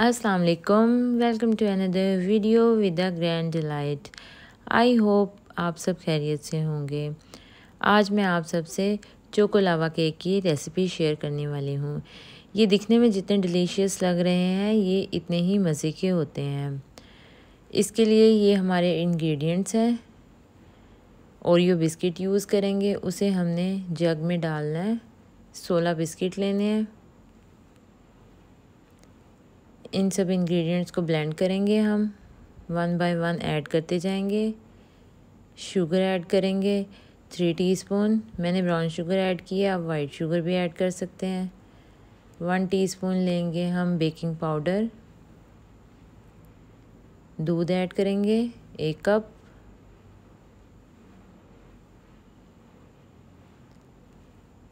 अस्सलाम वालेकुम welcome to another video with a Grand Delight I hope आप सब खैरियत से होंगे आज मैं आप सब से चोको लावा केक की रेसिपी शेयर करने वाली हूँ ये दिखने में जितने डिलीशियस लग रहे हैं ये इतने ही मज़े के होते हैं इसके लिए ये हमारे इंग्रेडिएंट्स हैं ओरियो बिस्किट यूज़ करेंगे उसे हमने जग में डालना है सोलह बिस्किट लेने हैं इन सब इंग्रेडिएंट्स को ब्लेंड करेंगे हम वन बाय वन ऐड करते जाएंगे शुगर ऐड करेंगे थ्री टीस्पून मैंने ब्राउन शुगर ऐड किया आप वाइट शुगर भी ऐड कर सकते हैं वन टीस्पून लेंगे हम बेकिंग पाउडर दूध ऐड करेंगे एक कप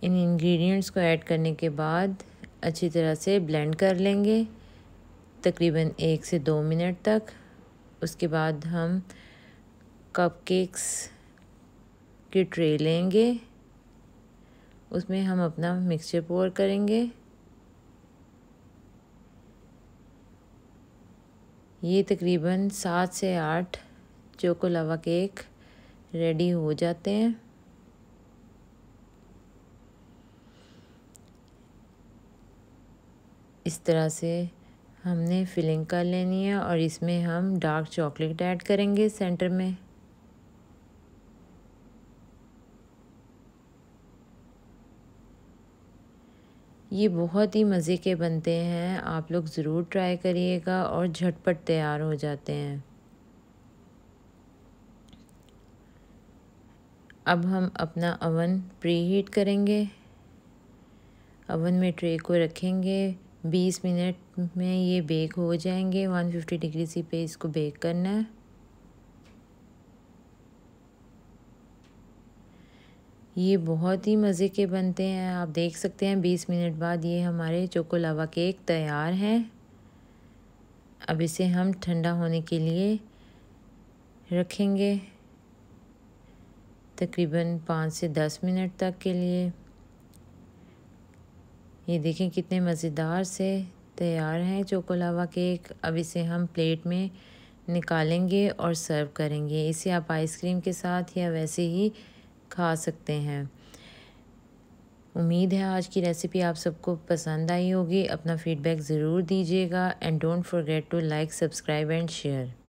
इन इंग्रेडिएंट्स को ऐड करने के बाद अच्छी तरह से ब्लेंड कर लेंगे तकरीबन एक से दो मिनट तक उसके बाद हम कपकेक्स की ट्रे लेंगे उसमें हम अपना मिक्सचर पोर करेंगे ये तकरीबन सात से आठ चोको लावा केक रेडी हो जाते हैं इस तरह से हमने फिलिंग कर लेनी है और इसमें हम डार्क चॉकलेट ऐड करेंगे सेंटर में ये बहुत ही मज़े के बनते हैं आप लोग ज़रूर ट्राई करिएगा और झटपट तैयार हो जाते हैं अब हम अपना अवन प्री हीट करेंगे अवन में ट्रे को रखेंगे बीस मिनट में ये बेक हो जाएंगे वन फिफ्टी डिग्री सी पे इसको बेक करना है ये बहुत ही मज़े के बनते हैं आप देख सकते हैं बीस मिनट बाद ये हमारे चोकोलावा केक तैयार हैं अब इसे हम ठंडा होने के लिए रखेंगे तकरीबन पाँच से दस मिनट तक के लिए ये देखें कितने मज़ेदार से तैयार हैं चोकोलावा केक अब इसे हम प्लेट में निकालेंगे और सर्व करेंगे इसे आप आइसक्रीम के साथ या वैसे ही खा सकते हैं उम्मीद है आज की रेसिपी आप सबको पसंद आई होगी अपना फीडबैक ज़रूर दीजिएगा and don't forget to like subscribe and share